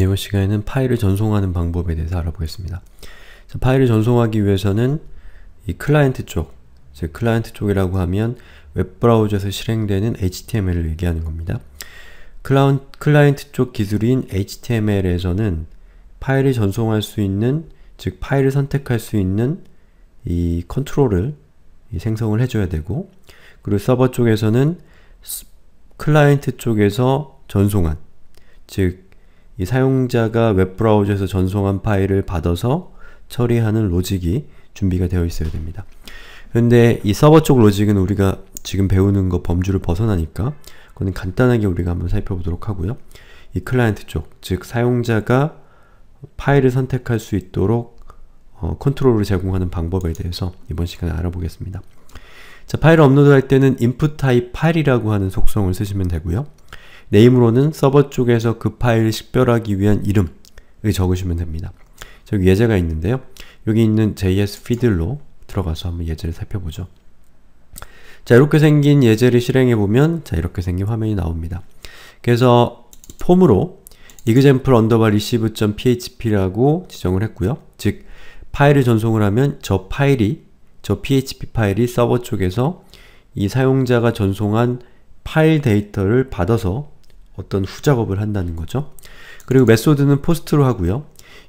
이번 시간에는 파일을 전송하는 방법에 대해서 알아보겠습니다. 자, 파일을 전송하기 위해서는 이 클라이언트 쪽, 즉 클라이언트 쪽이라고 하면 웹브라우저에서 실행되는 HTML을 얘기하는 겁니다. 클라운, 클라이언트 쪽 기술인 HTML에서는 파일을 전송할 수 있는, 즉 파일을 선택할 수 있는 이 컨트롤을 이 생성을 해줘야 되고 그리고 서버 쪽에서는 클라이언트 쪽에서 전송한, 즉이 사용자가 웹브라우저에서 전송한 파일을 받아서 처리하는 로직이 준비가 되어 있어야 됩니다. 그런데 이 서버 쪽 로직은 우리가 지금 배우는 거 범주를 벗어나니까 그거 간단하게 우리가 한번 살펴보도록 하고요. 이 클라이언트 쪽, 즉 사용자가 파일을 선택할 수 있도록 어, 컨트롤을 제공하는 방법에 대해서 이번 시간에 알아보겠습니다. 자, 파일을 업로드할 때는 input type 파일이라고 하는 속성을 쓰시면 되고요. 네임으로는 서버 쪽에서 그 파일을 식별하기 위한 이름을 적으시면 됩니다. 저기 예제가 있는데요. 여기 있는 JS 피들로 들어가서 한번 예제를 살펴보죠. 자 이렇게 생긴 예제를 실행해보면 자 이렇게 생긴 화면이 나옵니다. 그래서 폼으로 example underbar receive.php라고 지정을 했고요. 즉 파일을 전송을 하면 저 파일이 저 php 파일이 서버 쪽에서 이 사용자가 전송한 파일 데이터를 받아서 어떤 후작업을 한다는 거죠. 그리고 메소드는 포스트로 하고요.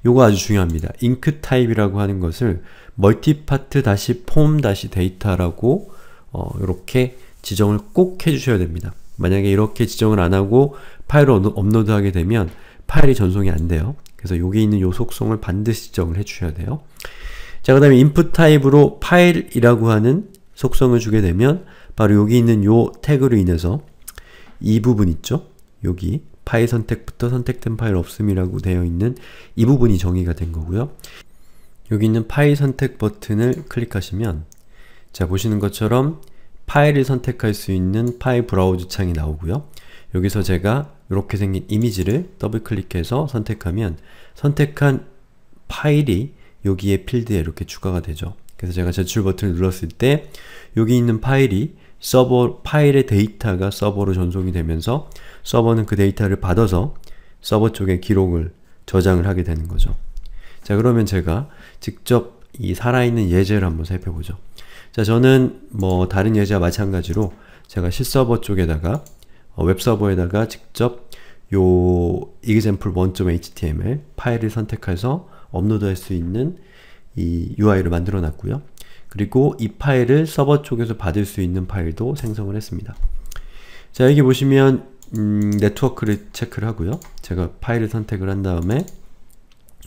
요거 아주 중요합니다. 잉크 타입이라고 하는 것을 멀티파트 다시 폼 다시 데이터라고 어, 이렇게 지정을 꼭 해주셔야 됩니다. 만약에 이렇게 지정을 안하고 파일을 업로드하게 되면 파일이 전송이 안 돼요. 그래서 여기 있는 요 속성을 반드시 지정을 해주셔야 돼요. 자, 그 다음에 input 타입으로 파일이라고 하는 속성을 주게 되면 바로 여기 있는 요 태그로 인해서 이 부분 있죠? 여기 파일 선택부터 선택된 파일 없음이라고 되어 있는 이 부분이 정의가 된 거고요. 여기 있는 파일 선택 버튼을 클릭하시면 자 보시는 것처럼 파일을 선택할 수 있는 파일 브라우즈 창이 나오고요. 여기서 제가 이렇게 생긴 이미지를 더블 클릭해서 선택하면 선택한 파일이 여기에 필드에 이렇게 추가가 되죠. 그래서 제가 제출 버튼을 눌렀을 때 여기 있는 파일이 서버 파일의 데이터가 서버로 전송이 되면서 서버는 그 데이터를 받아서 서버 쪽에 기록을 저장을 하게 되는 거죠. 자 그러면 제가 직접 이 살아있는 예제를 한번 살펴보죠. 자 저는 뭐 다른 예제와 마찬가지로 제가 실서버 쪽에다가 어, 웹서버에다가 직접 요 example1.html 파일을 선택해서 업로드할 수 있는 이 UI를 만들어 놨고요. 그리고 이 파일을 서버 쪽에서 받을 수 있는 파일도 생성을 했습니다. 자 여기 보시면 음, 네트워크를 체크를 하고요. 제가 파일을 선택을 한 다음에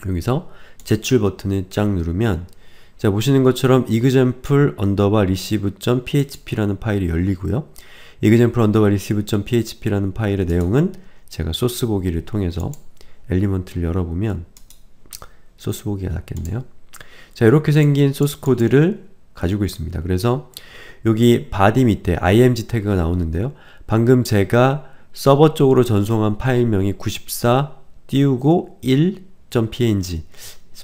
여기서 제출 버튼을 쫙 누르면 자 보시는 것처럼 example r e c e i v e p h p 라는 파일이 열리고요. example receive.php라는 파일의 내용은 제가 소스 보기를 통해서 엘리먼트를 열어보면 소스 보기가 낫겠네요. 자 이렇게 생긴 소스 코드를 가지고 있습니다. 그래서 여기 body 밑에 img 태그가 나오는데요. 방금 제가 서버 쪽으로 전송한 파일명이 94 띄우고 1.png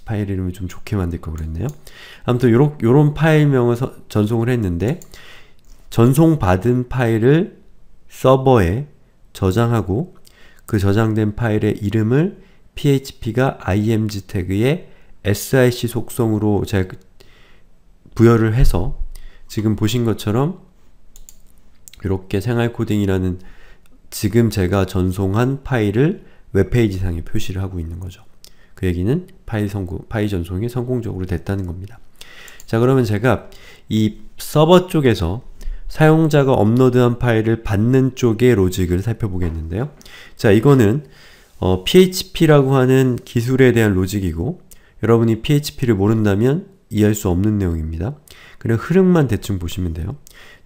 파일 이름을 좀 좋게 만들 걸 그랬네요. 아무튼 요런, 요런 파일명을 서, 전송을 했는데 전송받은 파일을 서버에 저장하고 그 저장된 파일의 이름을 php가 img 태그에 sic 속성으로 제가 부여를 해서 지금 보신 것처럼 이렇게 생활코딩이라는 지금 제가 전송한 파일을 웹페이지 상에 표시를 하고 있는 거죠. 그 얘기는 파일, 성공, 파일 전송이 성공적으로 됐다는 겁니다. 자 그러면 제가 이 서버 쪽에서 사용자가 업로드한 파일을 받는 쪽의 로직을 살펴보겠는데요. 자 이거는 어, PHP라고 하는 기술에 대한 로직이고 여러분이 PHP를 모른다면 이해할 수 없는 내용입니다. 그냥 흐름만 대충 보시면 돼요.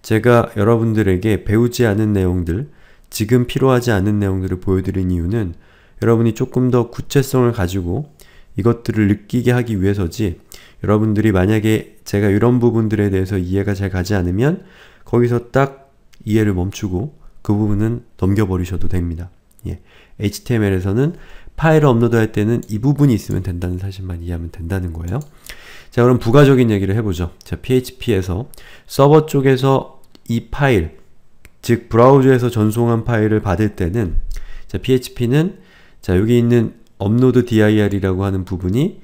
제가 여러분들에게 배우지 않은 내용들, 지금 필요하지 않은 내용들을 보여드린 이유는 여러분이 조금 더 구체성을 가지고 이것들을 느끼게 하기 위해서지 여러분들이 만약에 제가 이런 부분들에 대해서 이해가 잘 가지 않으면 거기서 딱 이해를 멈추고 그 부분은 넘겨버리셔도 됩니다. 예. HTML에서는 파일을 업로드할 때는 이 부분이 있으면 된다는 사실만 이해하면 된다는 거예요. 자 그럼 부가적인 얘기를 해보죠. 자 PHP에서 서버 쪽에서 이 파일, 즉 브라우저에서 전송한 파일을 받을 때는 자 PHP는 자 여기 있는 업로드 dir이라고 하는 부분이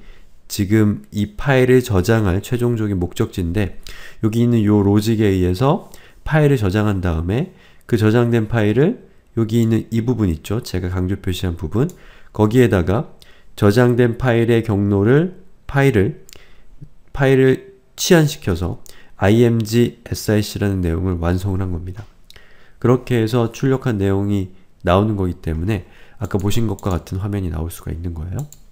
지금 이 파일을 저장할 최종적인 목적지인데 여기 있는 요 로직에 의해서 파일을 저장한 다음에 그 저장된 파일을 여기 있는 이 부분 있죠? 제가 강조 표시한 부분 거기에다가 저장된 파일의 경로를 파일을 파일을 치환시켜서 img sic라는 내용을 완성을 한 겁니다. 그렇게 해서 출력한 내용이 나오는 거기 때문에 아까 보신 것과 같은 화면이 나올 수가 있는 거예요.